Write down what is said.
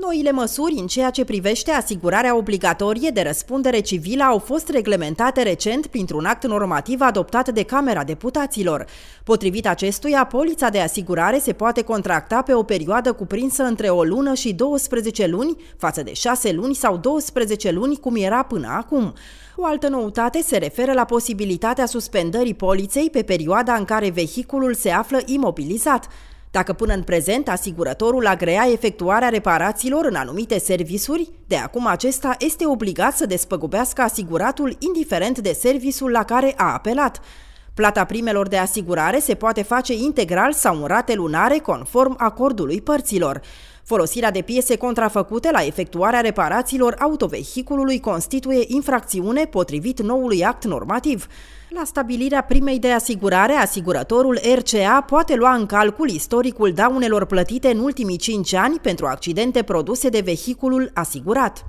Noile măsuri în ceea ce privește asigurarea obligatorie de răspundere civilă au fost reglementate recent printr-un act normativ adoptat de Camera Deputaților. Potrivit acestuia, polița de asigurare se poate contracta pe o perioadă cuprinsă între o lună și 12 luni, față de 6 luni sau 12 luni cum era până acum. O altă noutate se referă la posibilitatea suspendării poliței pe perioada în care vehiculul se află imobilizat. Dacă până în prezent asigurătorul agrea efectuarea reparațiilor în anumite servisuri, de acum acesta este obligat să despăgubească asiguratul indiferent de servisul la care a apelat. Plata primelor de asigurare se poate face integral sau în rate lunare conform acordului părților. Folosirea de piese contrafăcute la efectuarea reparațiilor autovehiculului constituie infracțiune potrivit noului act normativ. La stabilirea primei de asigurare, asigurătorul RCA poate lua în calcul istoricul daunelor plătite în ultimii 5 ani pentru accidente produse de vehiculul asigurat.